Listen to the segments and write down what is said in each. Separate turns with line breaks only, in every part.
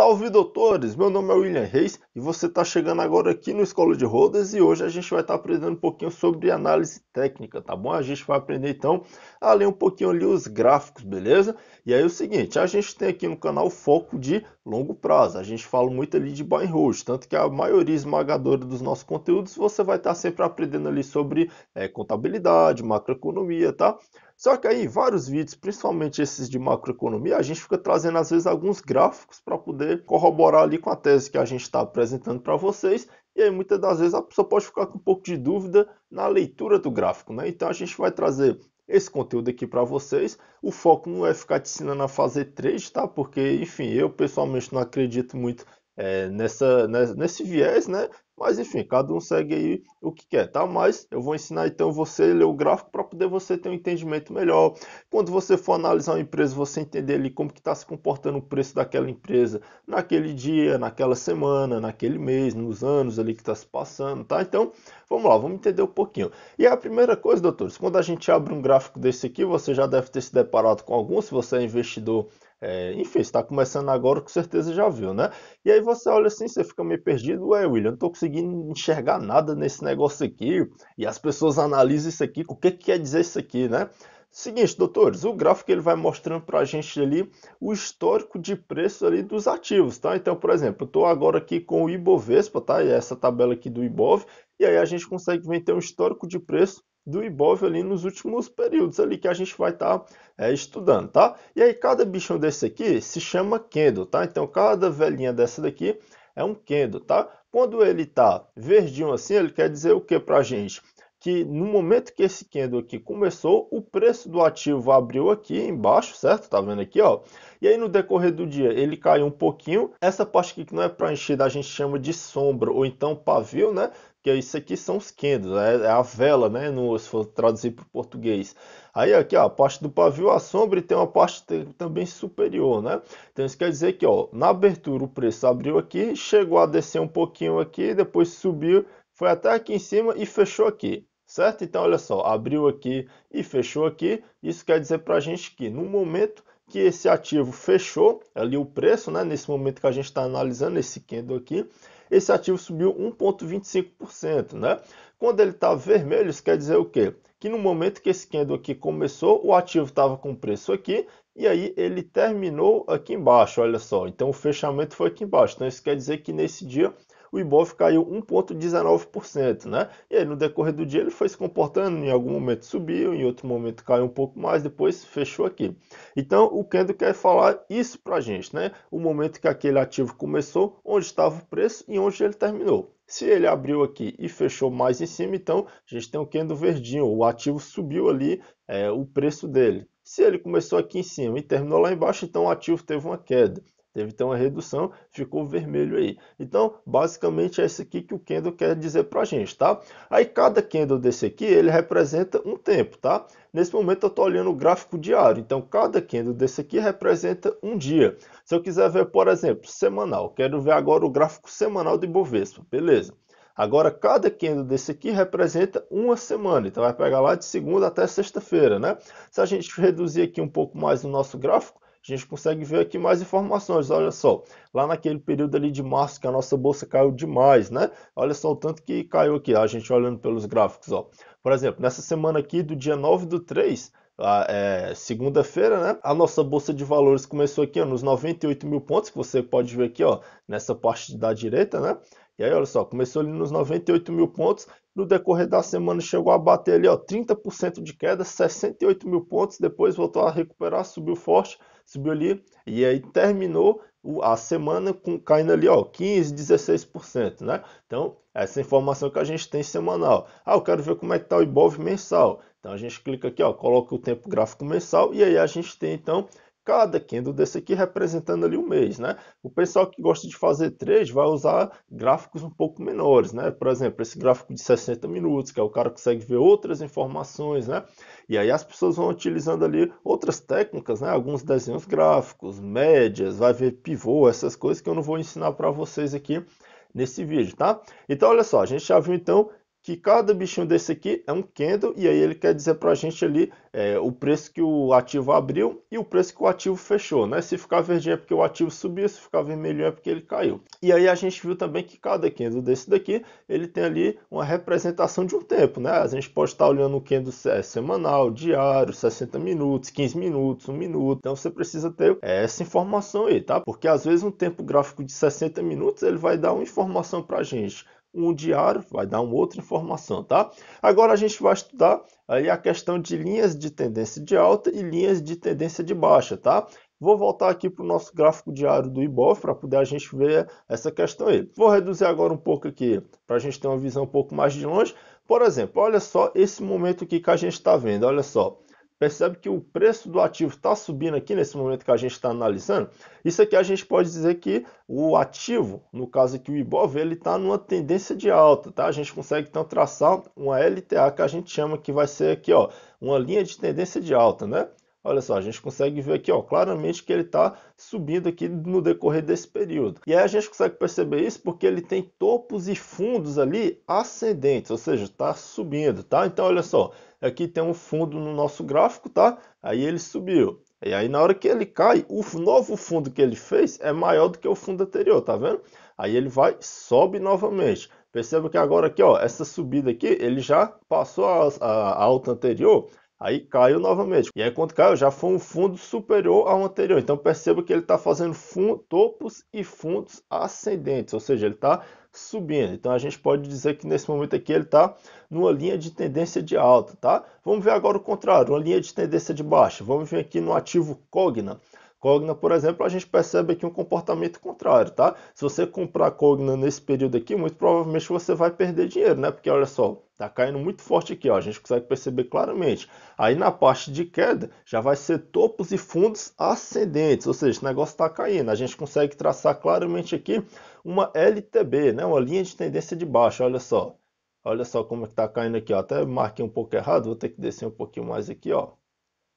Salve doutores, meu nome é William Reis e você está chegando agora aqui no Escola de Rodas e hoje a gente vai estar tá aprendendo um pouquinho sobre análise técnica, tá bom? A gente vai aprender então a ler um pouquinho ali os gráficos, beleza? E aí é o seguinte, a gente tem aqui no canal foco de longo prazo, a gente fala muito ali de buy and hold, tanto que a maioria esmagadora dos nossos conteúdos você vai estar tá sempre aprendendo ali sobre é, contabilidade, macroeconomia, tá? Só que aí vários vídeos, principalmente esses de macroeconomia, a gente fica trazendo às vezes alguns gráficos para poder corroborar ali com a tese que a gente está apresentando para vocês. E aí muitas das vezes a pessoa pode ficar com um pouco de dúvida na leitura do gráfico, né? Então a gente vai trazer esse conteúdo aqui para vocês. O foco não é ficar te ensinando a fazer trade, tá? Porque, enfim, eu pessoalmente não acredito muito é, nessa, né, nesse viés, né? Mas enfim, cada um segue aí o que quer, tá? Mas eu vou ensinar então você a ler o gráfico para poder você ter um entendimento melhor. Quando você for analisar uma empresa, você entender ali como que está se comportando o preço daquela empresa naquele dia, naquela semana, naquele mês, nos anos ali que está se passando, tá? Então, vamos lá, vamos entender um pouquinho. E a primeira coisa, doutores, quando a gente abre um gráfico desse aqui, você já deve ter se deparado com algum, se você é investidor é, enfim, está começando agora, com certeza já viu, né? E aí você olha assim, você fica meio perdido, ué, William, não tô conseguindo enxergar nada nesse negócio aqui, e as pessoas analisam isso aqui, o que, que quer dizer isso aqui, né? Seguinte, doutores, o gráfico ele vai mostrando para a gente ali o histórico de preço ali dos ativos, tá? Então, por exemplo, eu estou agora aqui com o Ibovespa, tá? E essa tabela aqui do Ibov, e aí a gente consegue ver então o histórico de preço do Ibov ali nos últimos períodos ali que a gente vai estar tá, é, estudando, tá? E aí cada bichão desse aqui se chama Kendo, tá? Então cada velhinha dessa daqui é um Kendo, tá? Quando ele tá verdinho assim, ele quer dizer o que pra gente? Que no momento que esse Kendo aqui começou, o preço do ativo abriu aqui embaixo, certo? Tá vendo aqui, ó? E aí no decorrer do dia ele caiu um pouquinho. Essa parte aqui que não é preenchida a gente chama de sombra ou então pavio, né? que isso aqui são os candles, é, é a vela, né? No, se for traduzir para o português. Aí aqui, ó, a parte do pavio a sombra e tem uma parte também superior, né? Então isso quer dizer que, ó, na abertura o preço abriu aqui, chegou a descer um pouquinho aqui, depois subiu, foi até aqui em cima e fechou aqui certo? Então, olha só, abriu aqui e fechou aqui. Isso quer dizer para a gente que no momento que esse ativo fechou ali o preço, né? Nesse momento que a gente está analisando esse candle aqui, esse ativo subiu 1,25%, né? Quando ele está vermelho, isso quer dizer o quê? Que no momento que esse candle aqui começou, o ativo estava com preço aqui e aí ele terminou aqui embaixo, olha só. Então o fechamento foi aqui embaixo. Então isso quer dizer que nesse dia o Ibov caiu 1,19%. Né? E aí, no decorrer do dia, ele foi se comportando, em algum momento subiu, em outro momento caiu um pouco mais, depois fechou aqui. Então, o Kendo quer falar isso para a gente, né? o momento que aquele ativo começou, onde estava o preço e onde ele terminou. Se ele abriu aqui e fechou mais em cima, então a gente tem o um Kendo verdinho, o ativo subiu ali é, o preço dele. Se ele começou aqui em cima e terminou lá embaixo, então o ativo teve uma queda. Teve ter então, uma redução, ficou vermelho aí. Então, basicamente é isso aqui que o candle quer dizer para a gente, tá? Aí cada candle desse aqui, ele representa um tempo, tá? Nesse momento eu estou olhando o gráfico diário, então cada candle desse aqui representa um dia. Se eu quiser ver, por exemplo, semanal, quero ver agora o gráfico semanal de Bovespa, beleza. Agora, cada candle desse aqui representa uma semana, então vai pegar lá de segunda até sexta-feira, né? Se a gente reduzir aqui um pouco mais o nosso gráfico, a gente consegue ver aqui mais informações. Olha só, lá naquele período ali de março que a nossa bolsa caiu demais, né? Olha só o tanto que caiu aqui, a gente olhando pelos gráficos, ó. Por exemplo, nessa semana aqui do dia 9 do 3, é, segunda-feira, né? A nossa bolsa de valores começou aqui ó, nos 98 mil pontos, que você pode ver aqui, ó, nessa parte da direita, né? E aí, olha só, começou ali nos 98 mil pontos, no decorrer da semana chegou a bater ali ó, 30% de queda, 68 mil pontos, depois voltou a recuperar, subiu forte, subiu ali, e aí terminou a semana com, caindo ali ó, 15, 16%, né? Então, essa informação que a gente tem semanal. Ah, eu quero ver como é que tá o Ibov mensal. Então a gente clica aqui, ó, coloca o tempo gráfico mensal e aí a gente tem então cada candle desse aqui representando ali um mês, né? O pessoal que gosta de fazer trade vai usar gráficos um pouco menores, né? Por exemplo, esse gráfico de 60 minutos, que é o cara que consegue ver outras informações, né? E aí as pessoas vão utilizando ali outras técnicas, né? Alguns desenhos gráficos, médias, vai ver pivô, essas coisas que eu não vou ensinar para vocês aqui nesse vídeo, tá? Então, olha só, a gente já viu então que cada bichinho desse aqui é um candle e aí ele quer dizer para a gente ali é, o preço que o ativo abriu e o preço que o ativo fechou, né? Se ficar verdinho é porque o ativo subiu, se ficar vermelho é porque ele caiu. E aí a gente viu também que cada candle desse daqui, ele tem ali uma representação de um tempo, né? A gente pode estar olhando o candle é, semanal, diário, 60 minutos, 15 minutos, 1 minuto. Então você precisa ter é, essa informação aí, tá? Porque às vezes um tempo gráfico de 60 minutos, ele vai dar uma informação para a gente um diário, vai dar uma outra informação, tá? Agora a gente vai estudar aí a questão de linhas de tendência de alta e linhas de tendência de baixa, tá? Vou voltar aqui para o nosso gráfico diário do IBOV para poder a gente ver essa questão aí. Vou reduzir agora um pouco aqui para a gente ter uma visão um pouco mais de longe. Por exemplo, olha só esse momento aqui que a gente está vendo, olha só percebe que o preço do ativo está subindo aqui nesse momento que a gente está analisando, isso aqui a gente pode dizer que o ativo, no caso aqui o Ibov, ele está numa tendência de alta, tá? A gente consegue então traçar uma LTA que a gente chama que vai ser aqui, ó, uma linha de tendência de alta, né? Olha só, a gente consegue ver aqui ó, claramente que ele está subindo aqui no decorrer desse período. E aí a gente consegue perceber isso porque ele tem topos e fundos ali ascendentes, ou seja, está subindo, tá? Então olha só, aqui tem um fundo no nosso gráfico, tá? Aí ele subiu. E aí na hora que ele cai, o novo fundo que ele fez é maior do que o fundo anterior, tá vendo? Aí ele vai, sobe novamente. Perceba que agora aqui, ó, essa subida aqui, ele já passou a, a, a alta anterior Aí caiu novamente. E aí, quando caiu, já foi um fundo superior ao anterior. Então, perceba que ele está fazendo topos e fundos ascendentes, ou seja, ele está subindo. Então, a gente pode dizer que nesse momento aqui ele está numa linha de tendência de alta, tá? Vamos ver agora o contrário, uma linha de tendência de baixa. Vamos ver aqui no ativo Cogna. Cogna, por exemplo, a gente percebe aqui um comportamento contrário, tá? Se você comprar Cogna nesse período aqui, muito provavelmente você vai perder dinheiro, né? Porque olha só, Tá caindo muito forte aqui, ó. A gente consegue perceber claramente. Aí na parte de queda já vai ser topos e fundos ascendentes, ou seja, o negócio está caindo. A gente consegue traçar claramente aqui uma LTB, né? Uma linha de tendência de baixa. Olha só, olha só como é que está caindo aqui. Ó. Até marquei um pouco errado, vou ter que descer um pouquinho mais aqui, ó.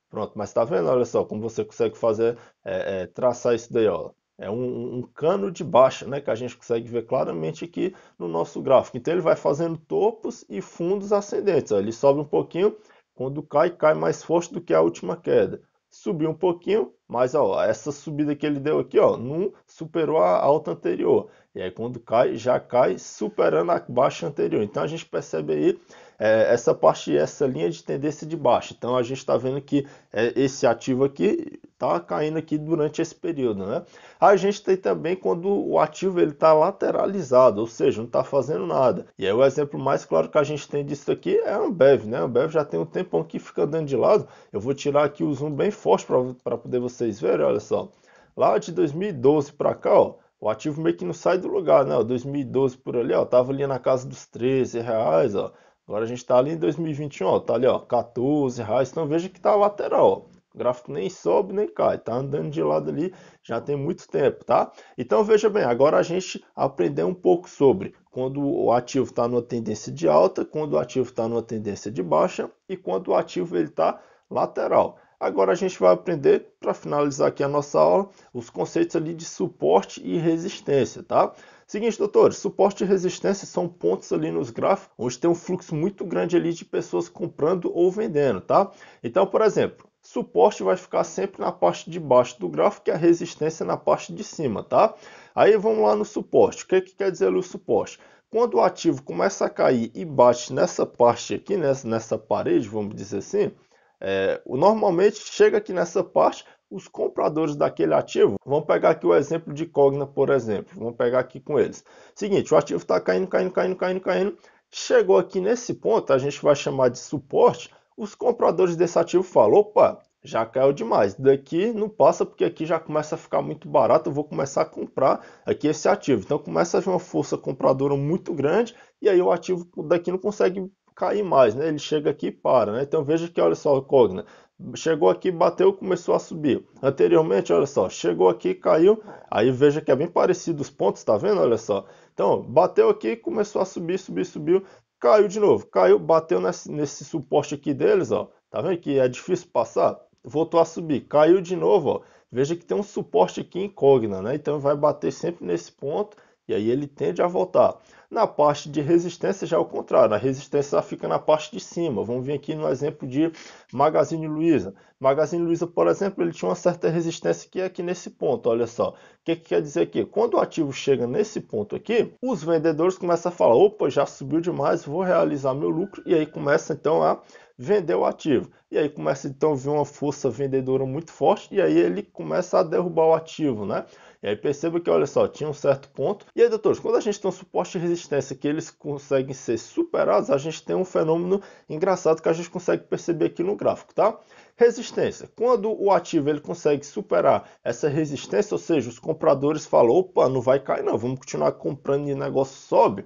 Pronto, mas tá vendo? Olha só como você consegue fazer é, é, traçar isso daí, ó. É um, um, cano de baixa, né, que a gente consegue ver claramente aqui no nosso gráfico. Então ele vai fazendo topos e fundos ascendentes. Ó. Ele sobe um pouquinho, quando cai, cai mais forte do que a última queda. Subiu um pouquinho, mas ó, essa subida que ele deu aqui ó, não superou a alta anterior. E aí quando cai, já cai superando a baixa anterior. Então a gente percebe aí é, essa parte, essa linha de tendência de baixa. Então a gente está vendo que é, esse ativo aqui está caindo aqui durante esse período, né? A gente tem também quando o ativo ele está lateralizado, ou seja, não está fazendo nada. E aí o exemplo mais claro que a gente tem disso aqui é a Ambev, né? A Ambev já tem um tempão que fica andando de lado. Eu vou tirar aqui o zoom bem forte para poder vocês verem, olha só. Lá de 2012 para cá, ó, o ativo meio que não sai do lugar, né? 2012 por ali, ó, tava ali na casa dos 13 reais, ó. Agora a gente está ali em 2021, ó, tá ali, ó, 14 reais. Então veja que tá lateral, ó. O gráfico nem sobe nem cai, tá andando de lado ali já tem muito tempo, tá? Então veja bem, agora a gente aprendeu um pouco sobre quando o ativo está numa tendência de alta, quando o ativo está numa tendência de baixa e quando o ativo ele está lateral. Agora a gente vai aprender, para finalizar aqui a nossa aula, os conceitos ali de suporte e resistência, tá? Seguinte, doutores, suporte e resistência são pontos ali nos gráficos onde tem um fluxo muito grande ali de pessoas comprando ou vendendo, tá? Então, por exemplo, Suporte vai ficar sempre na parte de baixo do gráfico e a resistência na parte de cima, tá? Aí vamos lá no suporte. O que, que quer dizer o suporte? Quando o ativo começa a cair e bate nessa parte aqui, nessa, né, nessa parede, vamos dizer assim, é, normalmente chega aqui nessa parte, os compradores daquele ativo, vamos pegar aqui o exemplo de Cogna, por exemplo, vamos pegar aqui com eles. Seguinte, o ativo está caindo, caindo, caindo, caindo, caindo, chegou aqui nesse ponto, a gente vai chamar de suporte, os compradores desse ativo falam: opa, já caiu demais. Daqui não passa porque aqui já começa a ficar muito barato, eu vou começar a comprar aqui esse ativo. Então começa a vir uma força compradora muito grande e aí o ativo daqui não consegue cair mais, né? Ele chega aqui e para, né? Então veja que olha só, Cogna, chegou aqui, bateu, começou a subir. Anteriormente, olha só, chegou aqui, caiu, aí veja que é bem parecido os pontos, tá vendo? Olha só. Então, bateu aqui, começou a subir, subir, subiu. Caiu de novo, caiu, bateu nesse, nesse suporte aqui deles, ó. Tá vendo que é difícil passar? Voltou a subir, caiu de novo, ó. Veja que tem um suporte aqui incógnita, né? Então vai bater sempre nesse ponto e aí ele tende a voltar. Na parte de resistência já é o contrário. A resistência fica na parte de cima. Vamos vir aqui no exemplo de Magazine Luiza. Magazine Luiza, por exemplo, ele tinha uma certa resistência que é aqui nesse ponto. Olha só. O que, que quer dizer aqui? Quando o ativo chega nesse ponto aqui, os vendedores começam a falar: opa, já subiu demais, vou realizar meu lucro. E aí começa então a vender o ativo. E aí começa então a vir uma força vendedora muito forte e aí ele começa a derrubar o ativo, né? E aí perceba que, olha só, tinha um certo ponto. E aí, doutores, quando a gente tem um suporte e resistência que eles conseguem ser superados, a gente tem um fenômeno engraçado que a gente consegue perceber aqui no gráfico, tá? Resistência. Quando o ativo ele consegue superar essa resistência, ou seja, os compradores falam, opa, não vai cair não, vamos continuar comprando e o negócio sobe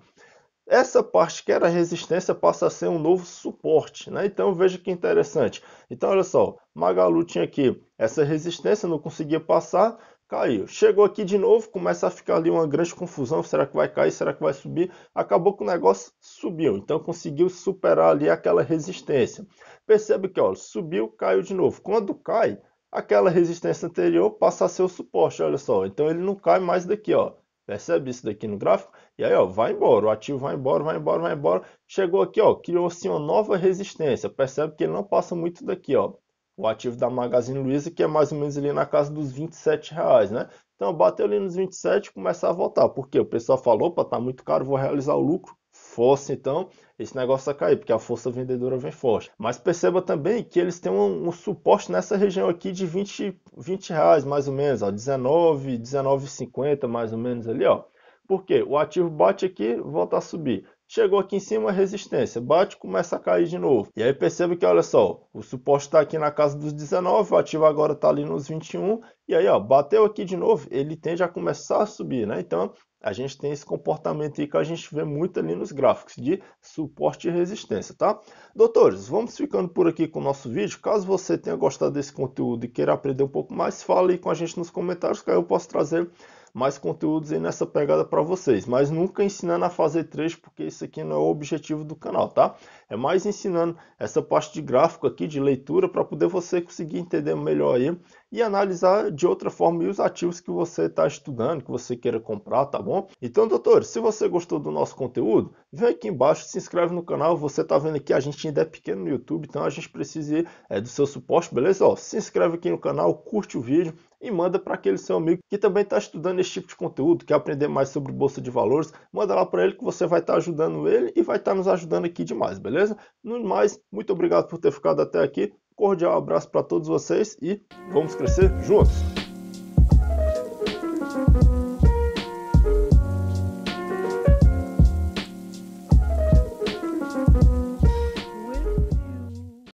essa parte que era resistência passa a ser um novo suporte, né? Então veja que interessante. Então olha só, Magalu tinha aqui essa resistência, não conseguia passar, caiu. Chegou aqui de novo, começa a ficar ali uma grande confusão, será que vai cair, será que vai subir? Acabou que o negócio subiu, então conseguiu superar ali aquela resistência. Percebe que, olha, subiu, caiu de novo. Quando cai, aquela resistência anterior passa a ser o suporte, olha só. Então ele não cai mais daqui, ó. Percebe isso daqui no gráfico? E aí, ó, vai embora, o ativo vai embora, vai embora, vai embora. Chegou aqui, ó, criou-se uma nova resistência. Percebe que ele não passa muito daqui, ó. O ativo da Magazine Luiza, que é mais ou menos ali na casa dos 27 reais, né? Então, bateu ali nos 27 e começa a voltar. Porque o pessoal falou, opa, tá muito caro, vou realizar o lucro força, então esse negócio vai cair, porque a força vendedora vem forte. Mas perceba também que eles têm um, um suporte nessa região aqui de 20, 20 reais, mais ou menos, ó, 19, 19,50 mais ou menos ali, ó. Porque o ativo bate aqui, volta a subir. Chegou aqui em cima, resistência, bate, começa a cair de novo. E aí perceba que, olha só, o suporte está aqui na casa dos 19, o ativo agora está ali nos 21, e aí, ó, bateu aqui de novo, ele tende a começar a subir, né? Então, a gente tem esse comportamento aí que a gente vê muito ali nos gráficos de suporte e resistência, tá? Doutores, vamos ficando por aqui com o nosso vídeo. Caso você tenha gostado desse conteúdo e queira aprender um pouco mais, fale aí com a gente nos comentários que aí eu posso trazer mais conteúdos aí nessa pegada para vocês, mas nunca ensinando a fazer trecho, porque isso aqui não é o objetivo do canal, tá? É mais ensinando essa parte de gráfico aqui, de leitura, para poder você conseguir entender melhor aí e analisar de outra forma os ativos que você está estudando, que você queira comprar, tá bom? Então, doutores, se você gostou do nosso conteúdo, vem aqui embaixo, se inscreve no canal. Você tá vendo que a gente ainda é pequeno no YouTube, então a gente precisa é, do seu suporte, beleza? Ó, se inscreve aqui no canal, curte o vídeo e manda para aquele seu amigo que também está estudando esse tipo de conteúdo, quer aprender mais sobre bolsa de valores, manda lá para ele que você vai estar tá ajudando ele e vai estar tá nos ajudando aqui demais, beleza? No mais, muito obrigado por ter ficado até aqui. Cordial abraço para todos vocês e vamos crescer juntos.